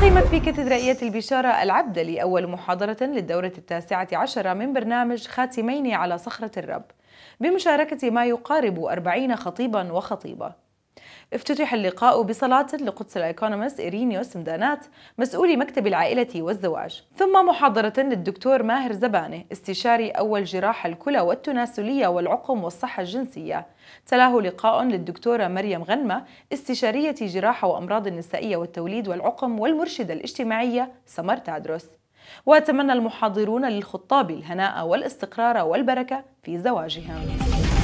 قيمت في كاتدرائية البشارة العبدلي أول محاضرة للدورة التاسعة عشرة من برنامج خاتمين على صخرة الرب بمشاركة ما يقارب أربعين خطيبا وخطيبة افتتح اللقاء بصلاة لقدس الأيكونومست إيرينيوس مدانات مسؤول مكتب العائلة والزواج ثم محاضرة للدكتور ماهر زبانه استشاري أول جراحة الكلى والتناسلية والعقم والصحة الجنسية تلاه لقاء للدكتورة مريم غنمة استشارية جراحة وأمراض النسائية والتوليد والعقم والمرشدة الاجتماعية سمر تادروس وتمنى المحاضرون للخطاب الهناء والاستقرار والبركة في زواجهم